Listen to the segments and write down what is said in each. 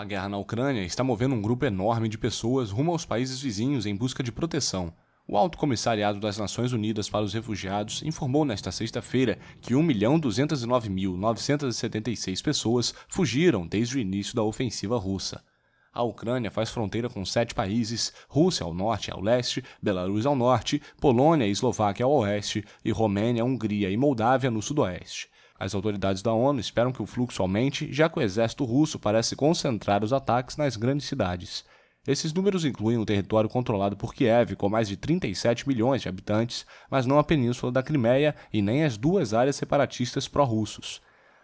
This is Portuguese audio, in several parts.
A guerra na Ucrânia está movendo um grupo enorme de pessoas rumo aos países vizinhos em busca de proteção. O Alto Comissariado das Nações Unidas para os Refugiados informou nesta sexta-feira que 1.209.976 pessoas fugiram desde o início da ofensiva russa. A Ucrânia faz fronteira com sete países: Rússia ao norte e ao leste, Belarus ao norte, Polônia e Eslováquia ao oeste, e Romênia, Hungria e Moldávia no sudoeste. As autoridades da ONU esperam que o fluxo aumente, já que o exército russo parece concentrar os ataques nas grandes cidades. Esses números incluem o território controlado por Kiev, com mais de 37 milhões de habitantes, mas não a península da Crimeia e nem as duas áreas separatistas pró-russos.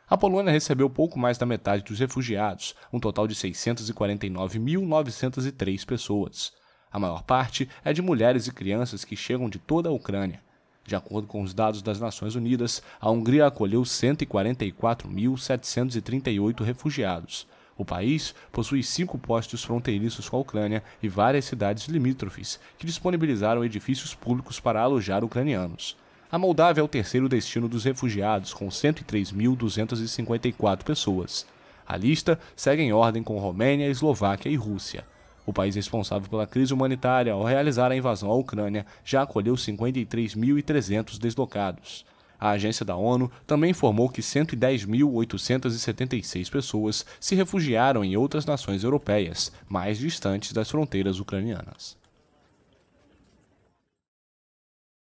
A Polônia recebeu pouco mais da metade dos refugiados, um total de 649.903 pessoas. A maior parte é de mulheres e crianças que chegam de toda a Ucrânia. De acordo com os dados das Nações Unidas, a Hungria acolheu 144.738 refugiados. O país possui cinco postos fronteiriços com a Ucrânia e várias cidades limítrofes, que disponibilizaram edifícios públicos para alojar ucranianos. A Moldávia é o terceiro destino dos refugiados, com 103.254 pessoas. A lista segue em ordem com Romênia, Eslováquia e Rússia. O país responsável pela crise humanitária ao realizar a invasão à Ucrânia já acolheu 53.300 deslocados. A agência da ONU também informou que 110.876 pessoas se refugiaram em outras nações europeias, mais distantes das fronteiras ucranianas.